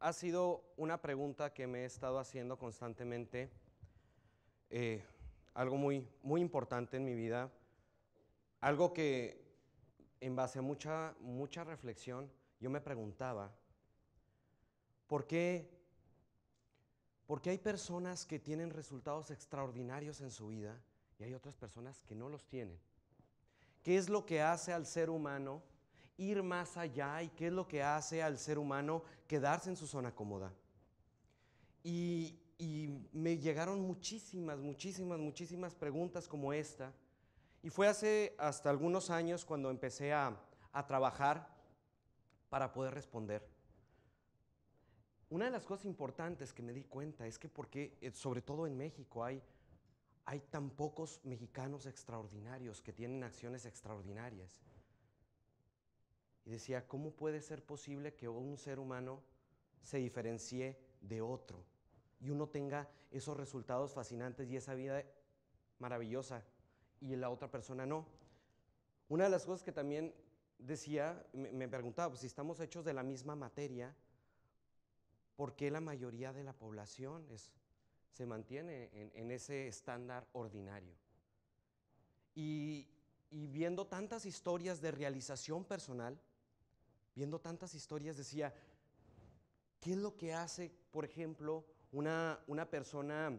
ha sido una pregunta que me he estado haciendo constantemente, eh, algo muy, muy importante en mi vida, algo que en base a mucha, mucha reflexión yo me preguntaba, ¿por qué, ¿por qué hay personas que tienen resultados extraordinarios en su vida y hay otras personas que no los tienen? ¿Qué es lo que hace al ser humano? ir más allá y qué es lo que hace al ser humano quedarse en su zona cómoda. Y, y me llegaron muchísimas, muchísimas, muchísimas preguntas como esta. Y fue hace hasta algunos años cuando empecé a, a trabajar para poder responder. Una de las cosas importantes que me di cuenta es que porque, eh, sobre todo en México, hay, hay tan pocos mexicanos extraordinarios que tienen acciones extraordinarias decía, ¿cómo puede ser posible que un ser humano se diferencie de otro y uno tenga esos resultados fascinantes y esa vida maravillosa y la otra persona no? Una de las cosas que también decía, me, preguntaba, pues, si estamos hechos de la misma materia, ¿por qué la mayoría de la población es, se mantiene en, ese estándar ordinario? y viendo tantas historias de realización personal, viendo tantas historias, decía, ¿qué es lo que hace, por ejemplo, una, persona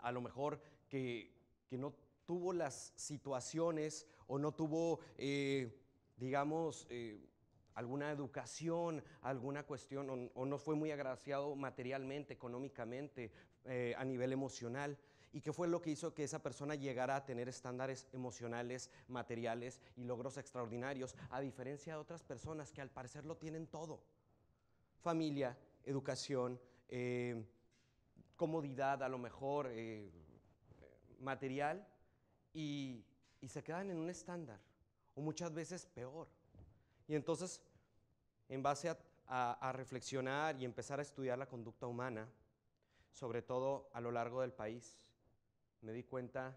a lo mejor que, no tuvo las situaciones o no tuvo, eh, digamos, eh, alguna educación, alguna cuestión, o, no fue muy agraciado materialmente, económicamente, eh, a nivel emocional? y qué fue lo que hizo que esa persona llegara a tener estándares emocionales, materiales y logros extraordinarios, a diferencia de otras personas que al parecer lo tienen todo. Familia, educación, eh, comodidad a lo mejor, eh, material, y, se quedan en un estándar, o muchas veces peor. Y entonces, en base a, reflexionar y empezar a estudiar la conducta humana, sobre todo a lo largo del país, me di cuenta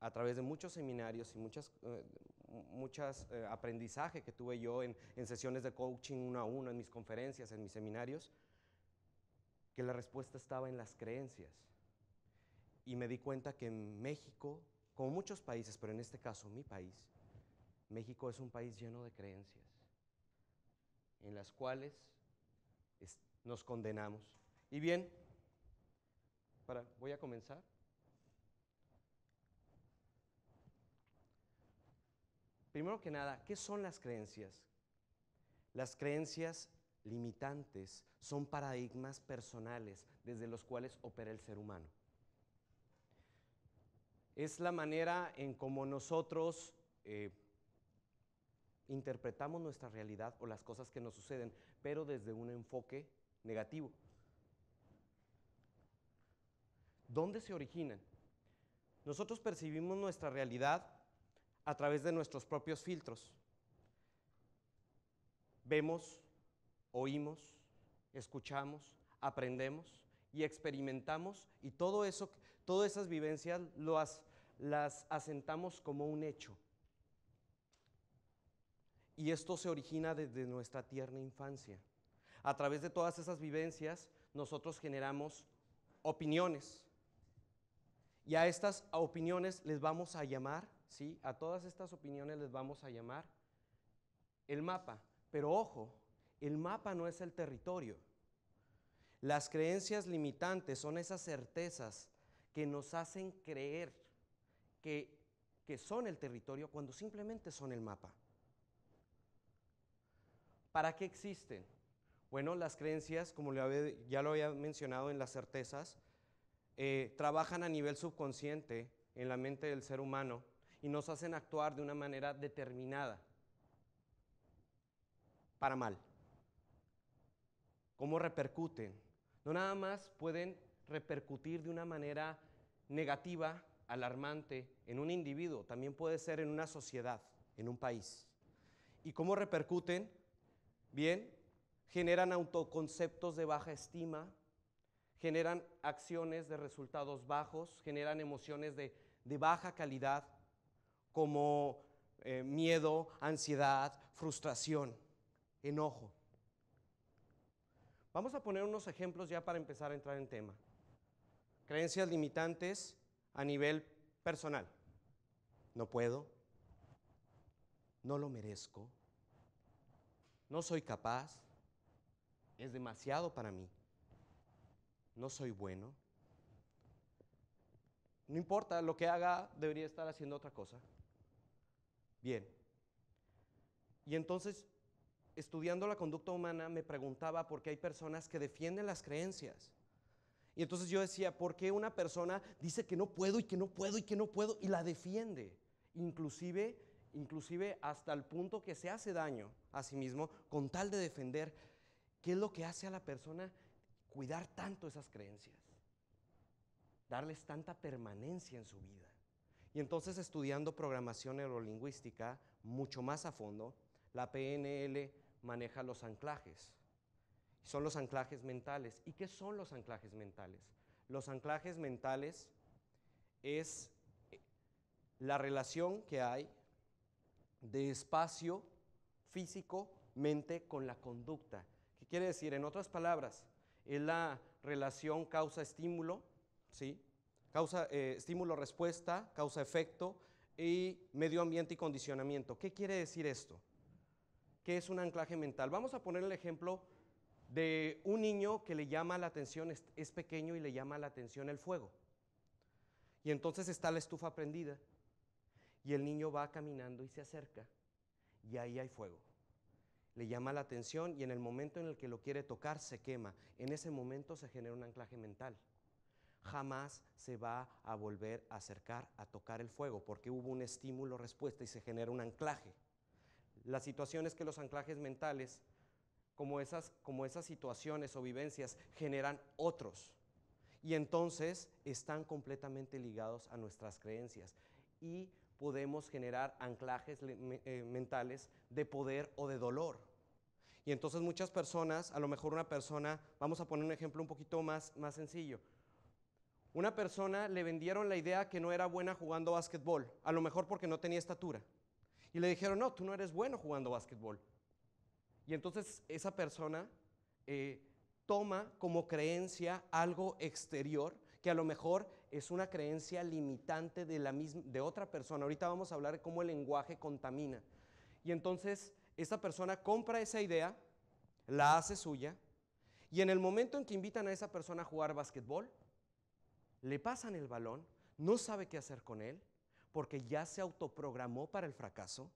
a través de muchos seminarios y muchos eh, eh que tuve yo en, sesiones de coaching uno a uno, en mis conferencias, en mis seminarios, que la respuesta estaba en las creencias. Y me di cuenta que en México, como muchos países, pero en este caso mi país, México es un país lleno de creencias, en las cuales nos condenamos. Y bien, voy a comenzar. Primero que nada, ¿qué son las creencias? Las creencias limitantes son paradigmas personales desde los cuales opera el ser humano. Es la manera en cómo nosotros eh, interpretamos nuestra realidad o las cosas que nos suceden, pero desde un enfoque negativo. ¿Dónde se originan? Nosotros percibimos nuestra realidad a través de nuestros propios filtros. Vemos, oímos, escuchamos, aprendemos y experimentamos y todo eso, todas esas vivencias las asentamos como un hecho. Y esto se origina desde nuestra tierna infancia. A través de todas esas vivencias nosotros generamos opiniones, y a estas opiniones les vamos a llamar, ¿sí? A todas estas opiniones les vamos a llamar el mapa. Pero ojo, el mapa no es el territorio. Las creencias limitantes son esas certezas que nos hacen creer que, que son el territorio cuando simplemente son el mapa. ¿Para qué existen? Bueno, las creencias, como ya lo había mencionado en las certezas, eh, trabajan a nivel subconsciente en la mente del ser humano y nos hacen actuar de una manera determinada para mal. ¿Cómo repercuten? No nada más pueden repercutir de una manera negativa, alarmante, en un individuo, también puede ser en una sociedad, en un país. ¿Y cómo repercuten? Bien, generan autoconceptos de baja estima, generan acciones de resultados bajos, generan emociones de, baja calidad, como eh, miedo, ansiedad, frustración, enojo. Vamos a poner unos ejemplos ya para empezar a entrar en tema. Creencias limitantes a nivel personal. No puedo, no lo merezco, no soy capaz, es demasiado para mí no soy bueno. No importa, lo que haga debería estar haciendo otra cosa. Bien. Y entonces, estudiando la conducta humana, me preguntaba por qué hay personas que defienden las creencias. Y entonces yo decía, ¿por qué una persona dice que no puedo y que no puedo y que no puedo y la defiende? Inclusive, inclusive hasta el punto que se hace daño a sí mismo con tal de defender. ¿Qué es lo que hace a la persona cuidar tanto esas creencias, darles tanta permanencia en su vida. Y entonces estudiando programación neurolingüística mucho más a fondo, la PNL maneja los anclajes. Son los anclajes mentales. ¿Y qué son los anclajes mentales? Los anclajes mentales es eh, la relación que hay de espacio físico, mente con la conducta. ¿Qué quiere decir? En otras palabras, es la relación causa-estímulo, ¿sí? Causa, eh, estímulo-respuesta, causa-efecto y medio ambiente y condicionamiento. ¿Qué quiere decir esto? ¿Qué es un anclaje mental? Vamos a poner el ejemplo de un niño que le llama la atención, es pequeño y le llama la atención el fuego. Y entonces está la estufa prendida y el niño va caminando y se acerca y ahí hay fuego le llama la atención y en el momento en el que lo quiere tocar se quema. En ese momento se genera un anclaje mental. Jamás se va a volver a acercar a tocar el fuego porque hubo un estímulo-respuesta y se genera un anclaje. La situación es que los anclajes mentales, como esas, como esas situaciones o vivencias, generan otros. Y entonces están completamente ligados a nuestras creencias. Y podemos generar anclajes eh, mentales de poder o de dolor. Y entonces muchas personas, a lo mejor una persona, vamos a poner un ejemplo un poquito más, más sencillo. Una persona le vendieron la idea que no era buena jugando básquetbol, a lo mejor porque no tenía estatura. Y le dijeron, no, tú no eres bueno jugando básquetbol. Y entonces esa persona eh, toma como creencia algo exterior que a lo mejor es una creencia limitante de, la de otra persona. Ahorita vamos a hablar de cómo el lenguaje contamina. Y entonces esta persona compra esa idea, la hace suya, y en el momento en que invitan a esa persona a jugar básquetbol, le pasan el balón, no sabe qué hacer con él, porque ya se autoprogramó para el fracaso,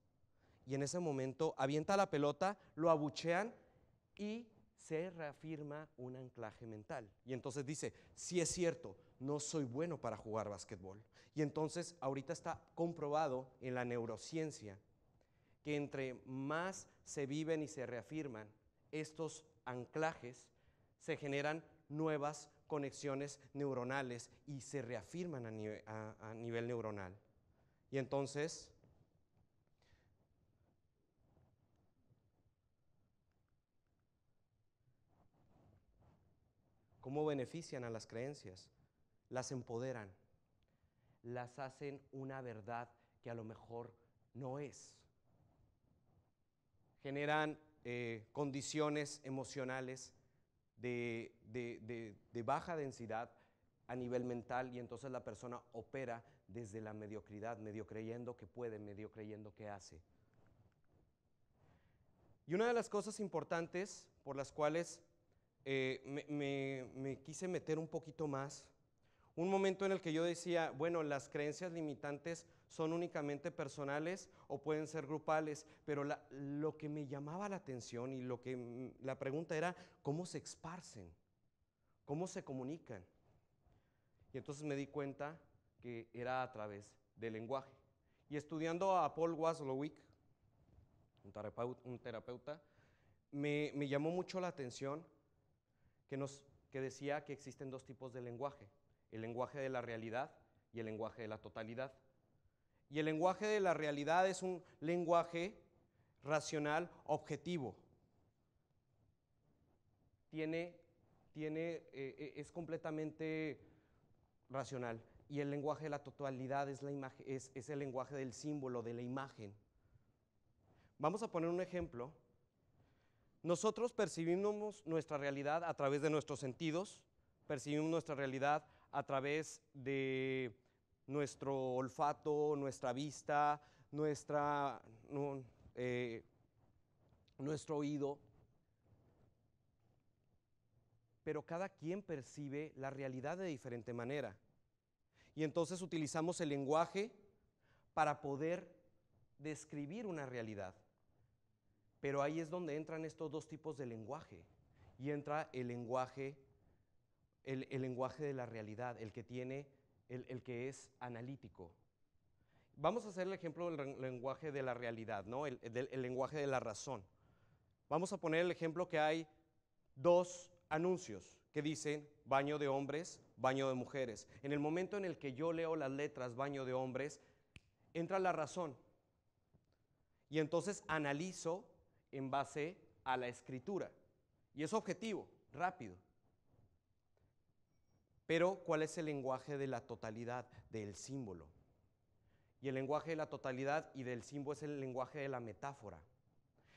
y en ese momento avienta la pelota, lo abuchean y se reafirma un anclaje mental. Y entonces dice, si es cierto, no soy bueno para jugar básquetbol. Y entonces ahorita está comprobado en la neurociencia que entre más se viven y se reafirman estos anclajes, se generan nuevas conexiones neuronales y se reafirman a, a nivel neuronal. Y entonces, ¿cómo benefician a las creencias? las empoderan, las hacen una verdad que a lo mejor no es. Generan eh, condiciones emocionales de, baja densidad a nivel mental y entonces la persona opera desde la mediocridad, medio creyendo que puede, medio creyendo que hace. Y una de las cosas importantes por las cuales eh, me, quise meter un poquito más un momento en el que yo decía, bueno, las creencias limitantes son únicamente personales o pueden ser grupales, pero lo que me llamaba la atención y lo que mm, la pregunta era, ¿cómo se esparcen? ¿Cómo se comunican? Y entonces me di cuenta que era a través del lenguaje. Y estudiando a Paul Waslowick, un terapeuta, me, llamó mucho la atención que decía que existen dos tipos de lenguaje el lenguaje de la realidad y el lenguaje de la totalidad. Y el lenguaje de la realidad es un lenguaje racional objetivo. Tiene, tiene, eh, eh, es completamente racional. Y el lenguaje de la totalidad es, la es, es el lenguaje del símbolo, de la imagen. Vamos a poner un ejemplo. Nosotros percibimos nuestra realidad a través de nuestros sentidos, percibimos nuestra realidad a través de nuestro olfato, nuestra vista, eh, nuestro oído. Pero cada quien percibe la realidad de diferente manera. Y entonces utilizamos el lenguaje para poder describir una realidad. Pero ahí es donde entran estos dos tipos de lenguaje. Y entra el lenguaje el, lenguaje de la realidad, el que tiene, el, que es analítico. Vamos a hacer el ejemplo del lenguaje de la realidad, ¿no? el, el lenguaje de la razón. Vamos a poner el ejemplo que hay dos anuncios que dicen baño de hombres, baño de mujeres. En el momento en el que yo leo las letras baño de hombres, entra la razón. Y entonces analizo en base a la escritura. Y es objetivo, rápido. Pero, ¿cuál es el lenguaje de la totalidad, del símbolo? Y el lenguaje de la totalidad y del símbolo es el lenguaje de la metáfora.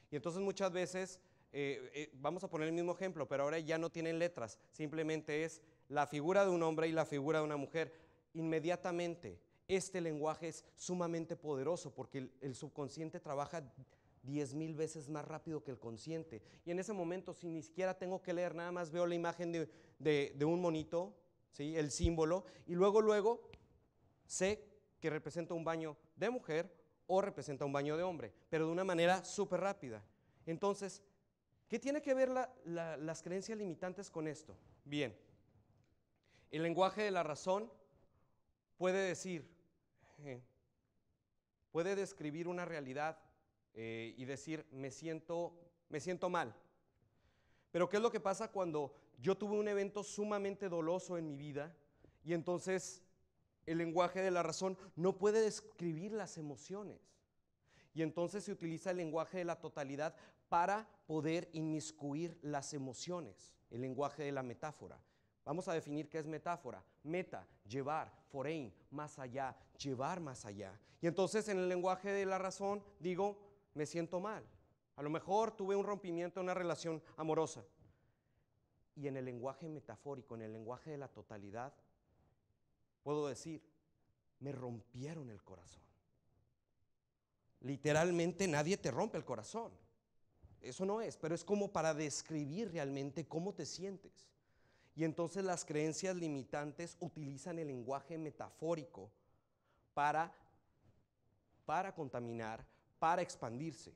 Y entonces muchas veces, eh, eh, vamos a poner el mismo ejemplo, pero ahora ya no tienen letras, simplemente es la figura de un hombre y la figura de una mujer. Inmediatamente, este lenguaje es sumamente poderoso porque el, subconsciente trabaja 10.000 veces más rápido que el consciente. Y en ese momento, si ni siquiera tengo que leer, nada más veo la imagen de un monito, el símbolo, y luego, luego, sé que representa un baño de mujer o representa un baño de hombre, pero de una manera súper rápida. Entonces, ¿qué tiene que ver las creencias limitantes con esto? Bien, el lenguaje de la razón puede decir, eh, puede describir una realidad eh, y decir, me siento, me siento mal. Pero ¿qué es lo que pasa cuando yo tuve un evento sumamente doloso en mi vida y entonces el lenguaje de la razón no puede describir las emociones. Y entonces se utiliza el lenguaje de la totalidad para poder inmiscuir las emociones, el lenguaje de la metáfora. Vamos a definir qué es metáfora. Meta, llevar, foreign, más allá, llevar más allá. Y entonces en el lenguaje de la razón digo, me siento mal. A lo mejor tuve un rompimiento en una relación amorosa y en el lenguaje metafórico, en el lenguaje de la totalidad, puedo decir, me rompieron el corazón. Literalmente nadie te rompe el corazón. Eso no es, pero es como para describir realmente cómo te sientes. Y entonces las creencias limitantes utilizan el lenguaje metafórico para, para contaminar, para expandirse.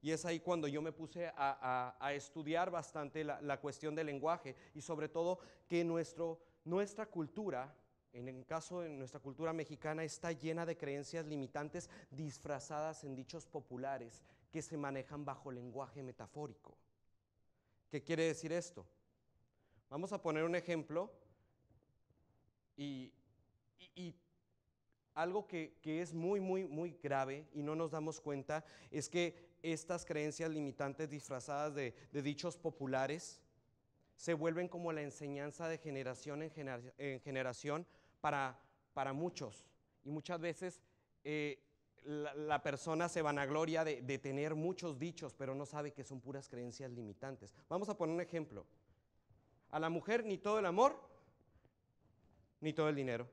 Y es ahí cuando yo me puse a, estudiar bastante la, cuestión del lenguaje y sobre todo que nuestro, nuestra cultura, en el caso de nuestra cultura mexicana, está llena de creencias limitantes disfrazadas en dichos populares que se manejan bajo lenguaje metafórico. ¿Qué quiere decir esto? Vamos a poner un ejemplo y, y algo que, es muy, muy, muy grave y no nos damos cuenta es que estas creencias limitantes disfrazadas de, dichos populares se vuelven como la enseñanza de generación en, generación para, para muchos. Y muchas veces eh, la, persona se vanagloria de tener muchos dichos, pero no sabe que son puras creencias limitantes. Vamos a poner un ejemplo. A la mujer ni todo el amor, ni todo el dinero.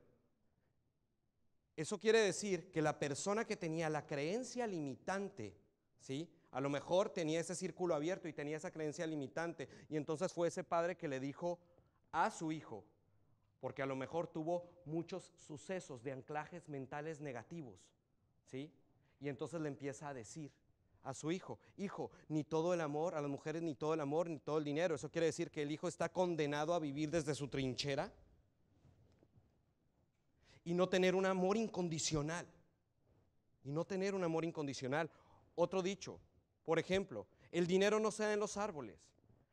Eso quiere decir que la persona que tenía la creencia limitante, ¿sí? A lo mejor tenía ese círculo abierto y tenía esa creencia limitante. Y entonces fue ese padre que le dijo a su hijo, porque a lo mejor tuvo muchos sucesos de anclajes mentales negativos, ¿sí? Y entonces le empieza a decir a su hijo, hijo, ni todo el amor, a las mujeres ni todo el amor, ni todo el dinero. Eso quiere decir que el hijo está condenado a vivir desde su trinchera y no tener un amor incondicional. Y no tener un amor incondicional. Otro dicho, por ejemplo, el dinero no se en los árboles.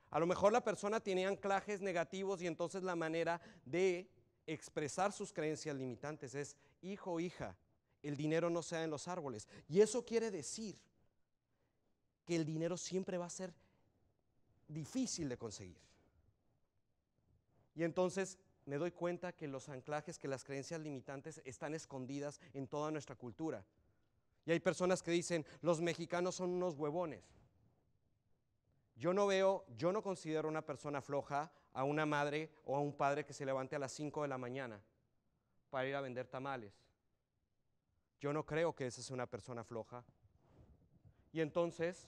A lo mejor la persona tiene anclajes negativos y entonces la manera de expresar sus creencias limitantes es, hijo, hija, el dinero no sea en los árboles. Y eso quiere decir que el dinero siempre va a ser difícil de conseguir. Y entonces me doy cuenta que los anclajes, que las creencias limitantes están escondidas en toda nuestra cultura. Y hay personas que dicen, los mexicanos son unos huevones. Yo no veo, yo no considero una persona floja a una madre o a un padre que se levante a las 5 de la mañana para ir a vender tamales. Yo no creo que esa sea una persona floja. Y entonces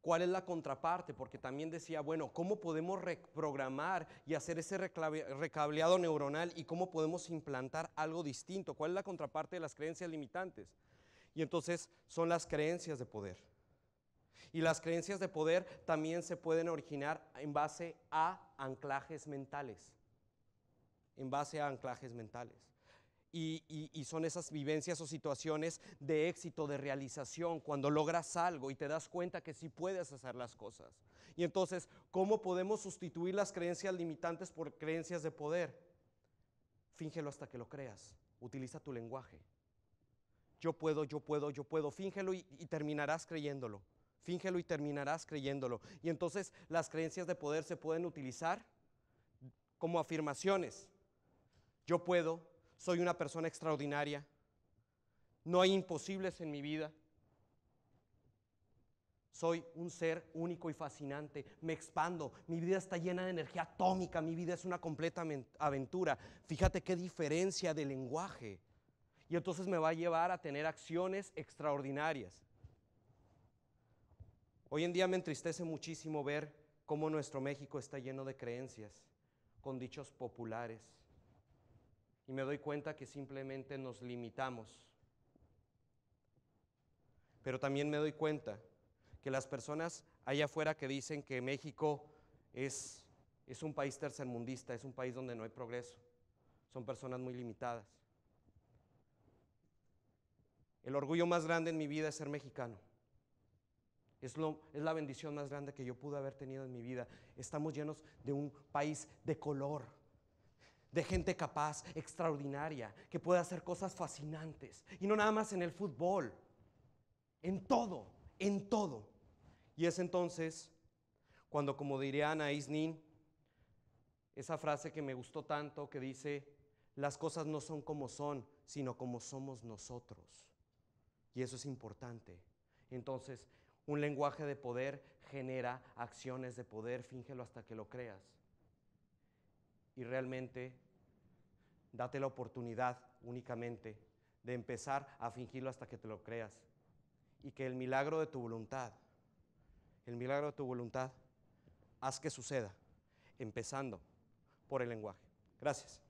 ¿Cuál es la contraparte? Porque también decía, bueno, ¿cómo podemos reprogramar y hacer ese recableado neuronal y cómo podemos implantar algo distinto? ¿Cuál es la contraparte de las creencias limitantes? Y entonces son las creencias de poder. Y las creencias de poder también se pueden originar en base a anclajes mentales. En base a anclajes mentales. Y, son esas vivencias o situaciones de éxito, de realización, cuando logras algo y te das cuenta que sí puedes hacer las cosas. Y entonces, ¿cómo podemos sustituir las creencias limitantes por creencias de poder? Fíngelo hasta que lo creas. Utiliza tu lenguaje. Yo puedo, yo puedo, yo puedo. Fíngelo y, y terminarás creyéndolo. Fíngelo y terminarás creyéndolo. Y entonces las creencias de poder se pueden utilizar como afirmaciones. Yo puedo, soy una persona extraordinaria, no hay imposibles en mi vida. Soy un ser único y fascinante, me expando, mi vida está llena de energía atómica, mi vida es una completa aventura. Fíjate qué diferencia de lenguaje. Y entonces me va a llevar a tener acciones extraordinarias. Hoy en día me entristece muchísimo ver cómo nuestro México está lleno de creencias, con dichos populares, y me doy cuenta que simplemente nos limitamos. Pero también me doy cuenta que las personas allá afuera que dicen que México es, un país tercermundista, es un país donde no hay progreso, son personas muy limitadas. El orgullo más grande en mi vida es ser mexicano. Es, es, la bendición más grande que yo pude haber tenido en mi vida. Estamos llenos de un país de color de gente capaz, extraordinaria, que puede hacer cosas fascinantes. Y no nada más en el fútbol, en todo, en todo. Y es entonces cuando, como diría Ana Isnin, esa frase que me gustó tanto que dice, las cosas no son como son, sino como somos nosotros. Y eso es importante. Entonces, un lenguaje de poder genera acciones de poder, fíngelo hasta que lo creas y realmente date la oportunidad únicamente de empezar a fingirlo hasta que te lo creas. Y que el milagro de tu voluntad, el milagro de tu voluntad, haz que suceda, empezando por el lenguaje. Gracias.